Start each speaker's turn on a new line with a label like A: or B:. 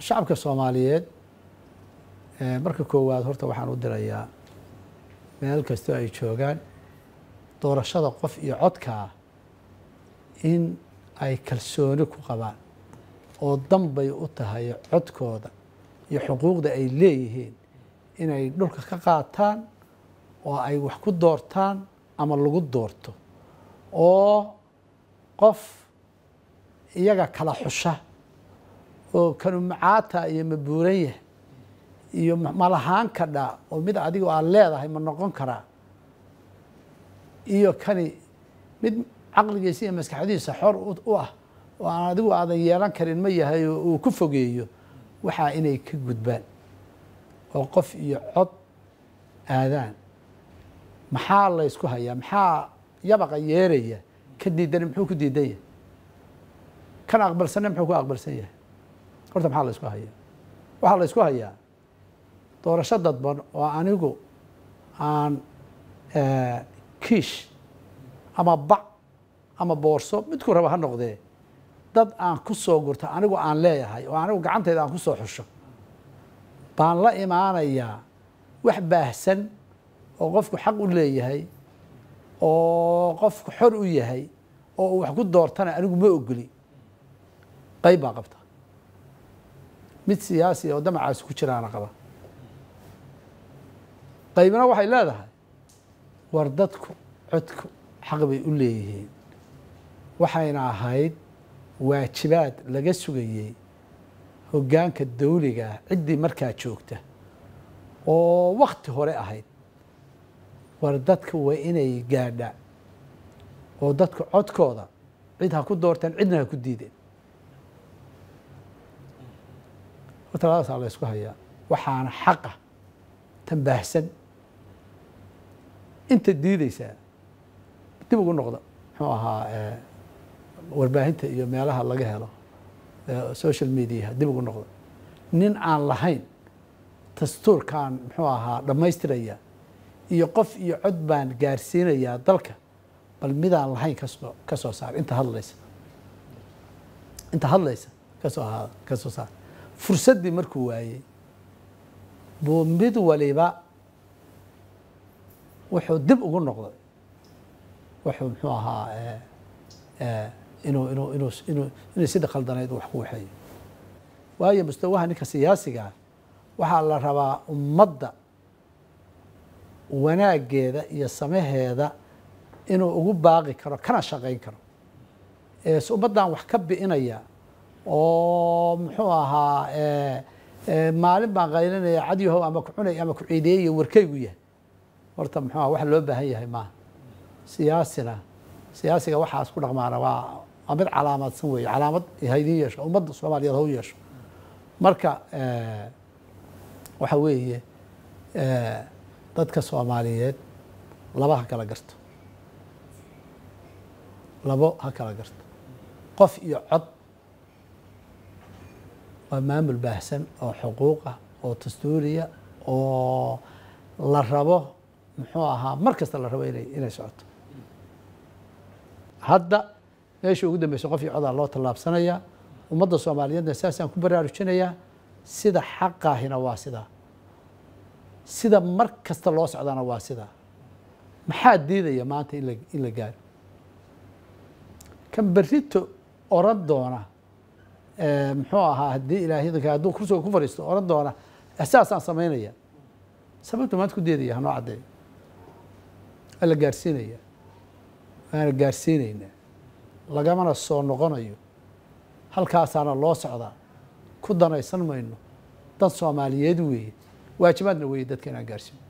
A: shacabka soomaaliyeed marka koowaad horta waxaan u dirayaa meel kastoo ay joogaan doorashada qof iyo codkaa in ay kalsooni ku qabaan oo danbay u tahay codkooda iyo xuquuqda ay leeyihiin inay dhulka ka qaataan oo ay wax ku doortaan ama lagu doorto oo qof iyaga kala xusha oo kanumacaata iyo ma buuran yah iyo malahaan kadhaa oo mid adiga aad leedahay ma noqon karaa iyo kani mid caqligiisa iyo maskaxdiisa xor u ah oo aan adigu aadan yeelan karin ma yahay oo uu ku fogeeyo waxaa inay ka gudbaan oo qof iyo cod aadaan maxaa laysku hayaa maxaa yabaqa yeeraya ka diidan muxuu ku diidan yahay kan aqbalsanna muxuu ku aqbalsan yahay horta maxaa la hayaa waxaa la isku hayaa doorasho dadban oo anigu aan eh, kiish ama bac ama boorso midku raba ha noqdee dad aan ku soo gurto anigu aan leeyahay oo anigu gacantayda aan ku soo xusho baan la imaanayaa wax baahsan oo qofku xaq u leeyahay oo qofku xor u yahay oo uu wax ku doortana anigu ma ogoli qayb baa qabta mid siyaasiya oo damacaasi ku jiraana qaba qaybna waxay leedahay war dadku codku xaq bay u leeyihiin waxayna ahayd waajibaad laga sugayey hoggaanka dawligaah ciddii markaa joogta oo wakhti hore ahayd war dadku waa inay gaadha oo dadku codkooda cid ha ku doorteen cidna ha ku diideen taladaasaa la ysku hayaa waxaana xaqa ah, tan baahsan inta diidaysaa dib ugu noqda muxuu ahaa eh, warbaahinta iyo meelaha laga helo eh, social mediaha dib ugu noqda nin aan lahayn dastuurkaan muxuu ahaa dhammaystiraya iyo qof iyo cod baan gaarsiinayaa dalka bal midaan lahayn kasoo ka soo saar inta hadlaysa inta hadlaysa kasoo ahaada ka soo saar fursaddii markuu waayey buu mid waliba wuxuu dib ugu noqday wuxuu muxuu ahaa eh, eh, inuu inuu inuu inuu inay si dhaqaldanayd wax ku waxeeyo waayo mustawaha ninka siyaasigaa ah, waxaa la rabaa ummadda wanaaggeeda iyo samaheeda inuu ugu baaqi karo kana shaqayn karo ee ummaddan wax ka bi'inaya oo muxuu ahaa eh, eh, maalin baan qaylinaya cadyahow ama kucunay ama kuciideeyo warkaygu yahay horta muxuu aha wax loo baahan yahay maaha siyaasina siyaasiga waxaa isku dhaqmaana waa mid calaamadsan weeye calaamad haydin yeesho ummadda soomaaliyeed haw yeesho marka eh, waxa weeye dadka soomaaliyeed laba ha kala garto labo ha kala garto qof iyo cod waa maamul baahsan oo xuquuq ah oo dastuuriya oo la rabo muxuu ahaa mar kasta la rabo inay socoto hadda meesha ugu dambeysa qofkii codaa loo tallaabsanayaa ummadda soomaaliyeedna saasaan ku baraarujinayaa sida xaqaahina waa sidaa sida mar kasta loo socdana waa sidaa maxaa diidaya maanta in la gaaro kan berrito oran doona muxuu ahaa haddii ilaahyadanka hadduu kursiga ku fadhiisto oran doona ixsaasaan samaynaya sababta maanta ku deedaya hanoo caddeeyo waa la gaarsiinaya waana gaarsiinayna lagamana soo noqonayo halkaasaana loo socdaa ku danaysan mayno dan soomaaliyeed weeye waajibaadna weeye dadka inaan gaarsiino